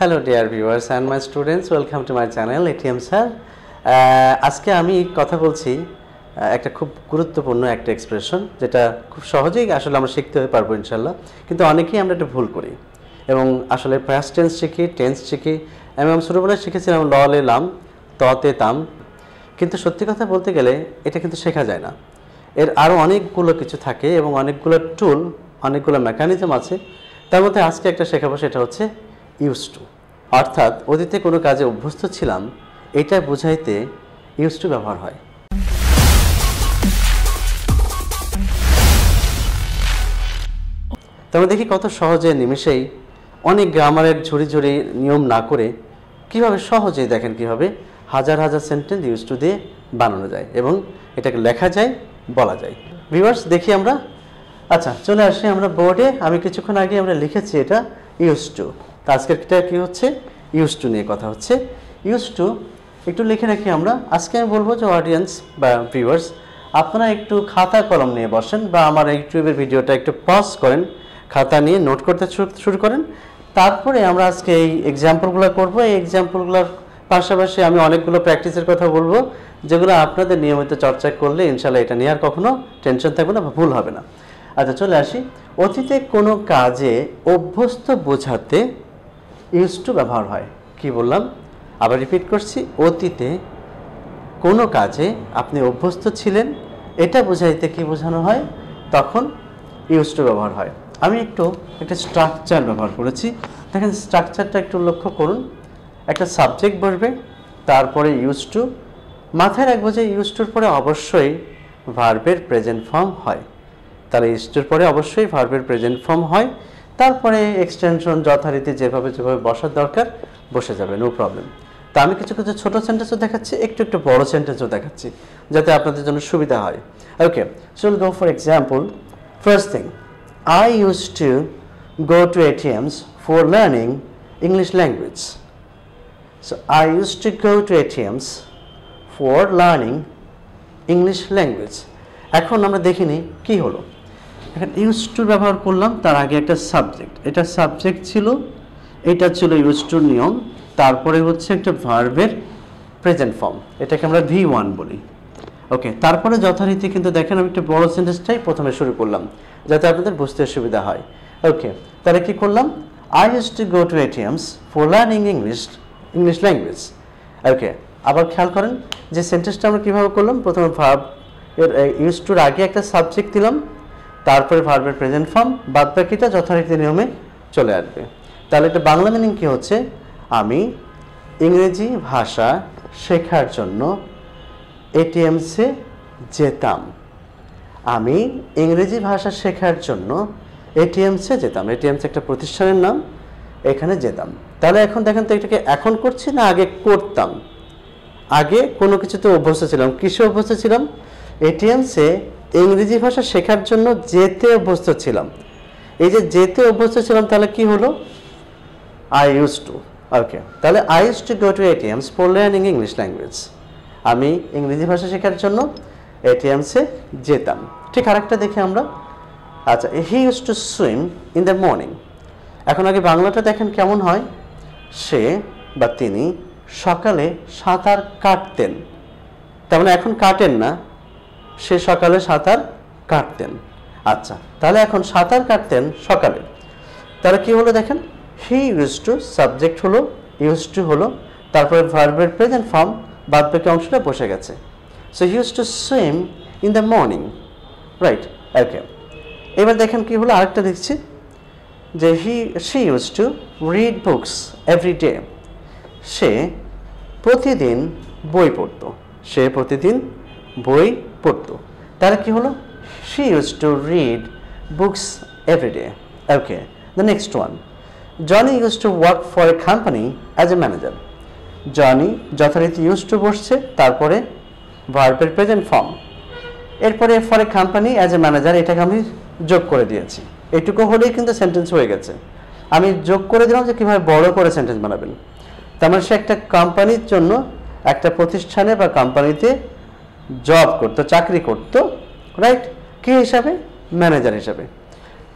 Hello dear viewers and my students welcome to my channel ATM sir আজকে আমি কথা বলছি একটা খুব গুরুত্বপূর্ণ একটা এক্সপ্রেশন যেটা খুব সহজেই আসলে আমরা শিখতে হয়ে পারবো ইনশাল্লাহ কিন্তু অনেকেই আমরা এটা ভুল করি এবং আসলে প্যাস্ট টেন্স শিখি টেন্স শিখি আমি আমি ছোটোবেলায় শিখেছিলাম ল লে লাম তে তাম কিন্তু সত্যি কথা বলতে গেলে এটা কিন্তু শেখা যায় না এর আরও অনেকগুলো কিছু থাকে এবং অনেকগুলো টুল অনেকগুলো মেকানিজম আছে তার মধ্যে আজকে একটা শেখাবো সেটা হচ্ছে ইউজ টু অর্থাৎ অতীতে কোনো কাজে অভ্যস্ত ছিলাম এটা বোঝাইতে ইউজ টু ব্যবহার হয় তবে দেখি কত সহজে নিমেষেই অনেক গ্রামারের ঝুড়ি ঝুড়ি নিয়ম না করে কিভাবে সহজেই দেখেন কিভাবে হাজার হাজার সেন্টেন্স ইউজ টু দিয়ে বানানো যায় এবং এটাকে লেখা যায় বলা যায় ভিভার্স দেখি আমরা আচ্ছা চলে আসি আমরা বোর্ডে আমি কিছুক্ষণ আগে আমরা লিখেছি এটা ইউজ টু তো আজকেরটা কী হচ্ছে ইউজ টু নিয়ে কথা হচ্ছে ইউজ টু একটু লিখে রাখি আমরা আজকে আমি বলবো যে অডিয়েন্স বা ভিউয়ার্স আপনারা একটু খাতা কলম নিয়ে বসেন বা আমার ইউটিউবের ভিডিওটা একটু পজ করেন খাতা নিয়ে নোট করতে শুরু করেন তারপরে আমরা আজকে এই এক্সাম্পলগুলো করব এই এক্সাম্পলগুলোর পাশাপাশি আমি অনেকগুলো প্র্যাকটিসের কথা বলবো যেগুলো আপনাদের নিয়মিত চর্চা করলে ইনশাল্লাহ এটা নিয়ে আর কখনো টেনশন থাকবে না বা ভুল হবে না আচ্ছা চলে আসি অতীতে কোনো কাজে অভ্যস্ত বোঝাতে ইউজ টু ব্যবহার হয় কি বললাম আবার রিপিট করছি অতীতে কোনো কাজে আপনি অভ্যস্ত ছিলেন এটা বোঝাইতে কি বোঝানো হয় তখন ইউজ টু ব্যবহার হয় আমি একটু একটা স্ট্রাকচার ব্যবহার করেছি দেখেন স্ট্রাকচারটা একটু লক্ষ্য করুন একটা সাবজেক্ট বসবে তারপরে ইউজ টু মাথায় রাখবো যে ইউজ টুর পরে অবশ্যই ভার্বের প্রেজেন্ট ফর্ম হয় তাহলে ইউজ টুর পরে অবশ্যই ভার্বের প্রেজেন্ট ফর্ম হয় তারপরে এক্সটেনশন যথারীতি যেভাবে যেভাবে বসার দরকার বসে যাবে নো প্রবলেম তা আমি কিছু কিছু ছোটো সেন্টেন্সও দেখাচ্ছি একটু একটু বড় সেন্টেন্সও দেখাচ্ছি যাতে আপনাদের জন্য সুবিধা হয় ওকে চল go for example first thing I use to go to ATMs for learning English language so I use to go to ATMs for learning English language এখন আমরা দেখিনি কি হলো এখন ইউজ টু ব্যবহার করলাম তার আগে একটা সাবজেক্ট এটা সাবজেক্ট ছিল এটা ছিল ইউজ টু নিয়ম তারপরে হচ্ছে একটা ভার্বের প্রেজেন্ট ফর্ম এটাকে আমরা ভি ওয়ান বলি ওকে তারপরে যথারীতি কিন্তু দেখেন আমি একটা বড় সেন্টেন্সটাই প্রথমে শুরু করলাম যাতে আপনাদের বুঝতে সুবিধা হয় ওকে তাহলে কি করলাম I use to go to ATMs for learning English English language okay আবার খেয়াল করেন যে সেন্টেন্সটা আমরা কীভাবে করলাম প্রথমে ভার্ব ইউজ টুর আগে একটা সাবজেক্ট দিলাম তারপরে ভার্বের প্রেজেন্ট ফর্ম বাদ বাকিটা যথারীতি নিয়মে চলে আসবে তাহলে এটা বাংলা মিনিং কী হচ্ছে আমি ইংরেজি ভাষা শেখার জন্য এটিএমসে যেতাম আমি ইংরেজি ভাষা শেখার জন্য এটিএমসে যেতাম এটিএমসে একটা প্রতিষ্ঠানের নাম এখানে যেতাম তাহলে এখন দেখেন তো এটাকে এখন করছি না আগে করতাম আগে কোনো কিছুতে অভ্যস্ত ছিলাম কিসে অভ্যস্ত ছিলাম এটিএমসে ইংরেজি ভাষা শেখার জন্য যেতে অভ্যস্ত ছিলাম এই যে যেতে অভ্যস্ত ছিলাম তাহলে কি হলো আই ইউজ টু ওকে তাহলে I use to go to ATMs for learning English language আমি ইংরেজি ভাষা শেখার জন্য এটিএমসে যেতাম ঠিক আরেকটা দেখি আমরা আচ্ছা he use to swim in the morning এখন আগে বাংলাটা দেখেন কেমন হয় সে বা তিনি সকালে সাঁতার কাটতেন তার মানে এখন কাটেন না সে সকালে সাঁতার কাটতেন আচ্ছা তাহলে এখন সাঁতার কাটতেন সকালে তাহলে কি হলো দেখেন হি ইউজ টু সাবজেক্ট হলো ইউজ টু হলো তারপরে ভার্বের প্রেজেন্ট ফর্ম বাদ বাকি অংশটা বসে গেছে so use to swim in the morning right okay এবার দেখেন কি হলো আরেকটা দেখছি যে he she use to read books every day সে প্রতিদিন বই পড়তো সে প্রতিদিন বই পড়ত তাহলে কি হলো she use to read books every day okay the next one Johnny use to work for a company as a manager Johnny যথারীতি ইউজ টু বসছে তারপরে ভার্বের প্রেজেন্ট ফর্ম এরপরে for a company as a manager এটাকে আমি যোগ করে দিয়েছি এটুকু হলেই কিন্তু সেন্টেন্স হয়ে গেছে আমি যোগ করে দিলাম যে কীভাবে বড় করে সেন্টেন্স বানাবেন তার মানে সে একটা কোম্পানির জন্য একটা প্রতিষ্ঠানে বা কোম্পানিতে জব করতো চাকরি করতো রাইট কে হিসাবে ম্যানেজার হিসাবে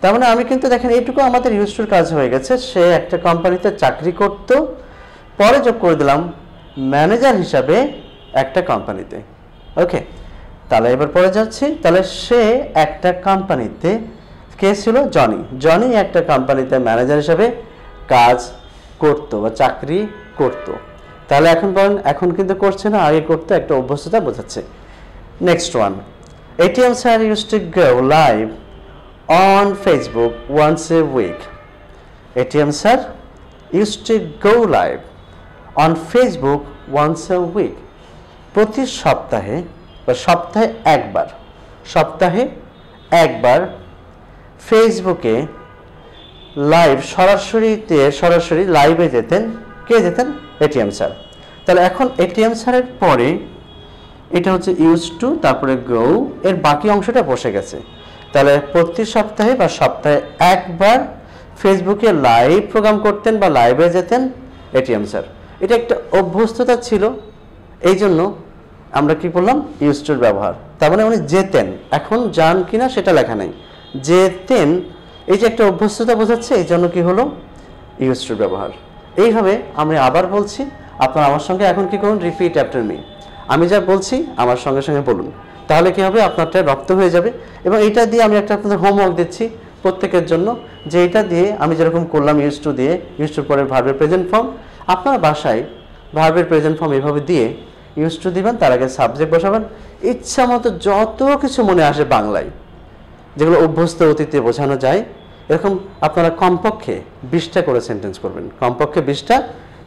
তার মানে আমি কিন্তু দেখেন এইটুকু আমাদের ইউস্টুর কাজ হয়ে গেছে সে একটা কোম্পানিতে চাকরি করত পরে যোগ করে দিলাম ম্যানেজার হিসাবে একটা কোম্পানিতে ওকে তাহলে এবার পরে যাচ্ছি তাহলে সে একটা কোম্পানিতে কে ছিল জনি জনি একটা কোম্পানিতে ম্যানেজার হিসাবে কাজ করত বা চাকরি করত তাহলে এখন বলেন এখন কিন্তু করছে না আগে করতে একটা অভ্যস্ততা বোঝাচ্ছে Next one. ATM sir used to go live on Facebook once a week. ATM sir used to go live on Facebook once a week. প্রতি সপ্তাহে বা সপ্তাহে একবার সপ্তাহে একবার ফেসবুকে লাইভ সরাসরিতে সরাসরি লাইভে যেতেন কে যেতেন এটিএম স্যার তাহলে এখন এটিএম স্যারের পরে এটা হচ্ছে ইউজ টু তারপরে গ্রো এর বাকি অংশটা বসে গেছে তাহলে প্রতি সপ্তাহে বা সপ্তাহে একবার ফেসবুকে লাইভ প্রোগ্রাম করতেন বা লাইভে যেতেন এটিএম স্যার এটা একটা অভ্যস্ততা ছিল এই জন্য আমরা কি করলাম ইউজ টুর ব্যবহার তার মানে উনি যেতেন এখন যান কিনা সেটা লেখা নেই যেতেন এই যে একটা অভ্যস্ততা বোঝাচ্ছে এই জন্য কি হলো ইউজ টুর ব্যবহার এইভাবে আমি আবার বলছি আপনারা আমার সঙ্গে এখন কি করুন রিপিট আফটার মি আমি যা বলছি আমার সঙ্গে সঙ্গে বলুন তাহলে কি হবে আপনারটা রক্ত হয়ে যাবে এবং এটা দিয়ে আমি একটা আপনাদের হোমওয়ার্ক দিচ্ছি প্রত্যেকের জন্য যে এটা দিয়ে আমি যেরকম করলাম ইউজ টু দিয়ে ইউজ টু পরে ভার্বের প্রেজেন্ট ফর্ম আপনার বাসায় ভার্বের প্রেজেন্ট ফর্ম এভাবে দিয়ে ইউজ টু দিবেন তার আগে সাবজেক্ট বসাবেন ইচ্ছা মতো যত কিছু মনে আসে বাংলায় যেগুলো অভ্যস্ত অতীতে বোঝানো যায় এরকম আপনারা কমপক্ষে বিশটা করে সেন্টেন্স করবেন কমপক্ষে বিশটা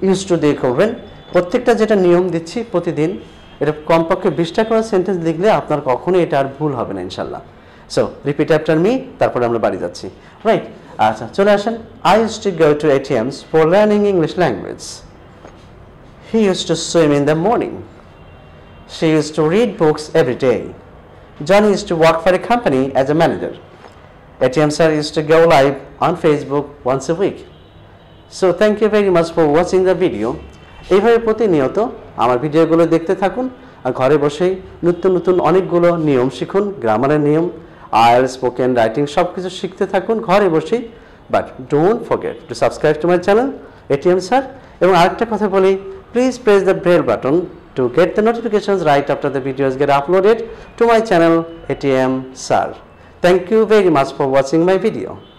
ইউজ টু দিয়ে করবেন প্রত্যেকটা যেটা নিয়ম দিচ্ছি প্রতিদিন এটা কমপক্ষে বিশটা করে সেন্টেন্স লিখলে আপনার কখনো এটা আর ভুল হবে না ইনশাল্লাহ সো রিপিট আফটার মি তারপরে আমরা বাড়ি যাচ্ছি রাইট আচ্ছা চলে আসেন I use to go to ATMs for learning English language he use to swim in the morning she use to read books every day John use to work for a company as a manager ATM sir use to go live on Facebook once a week so thank you very much for watching the video এইভাবে প্রতিনিয়ত আমার ভিডিওগুলো দেখতে থাকুন আর ঘরে বসেই নতুন নতুন অনেকগুলো নিয়ম শিখুন গ্রামারের নিয়ম আয়াল স্পোকেন রাইটিং সব কিছু শিখতে থাকুন ঘরে বসেই but don't forget to subscribe to my channel ATM sir এবং আরেকটা কথা বলি please press the bell button to get the notification right after the videos get uploaded to my channel ATM sir thank you very much for watching my video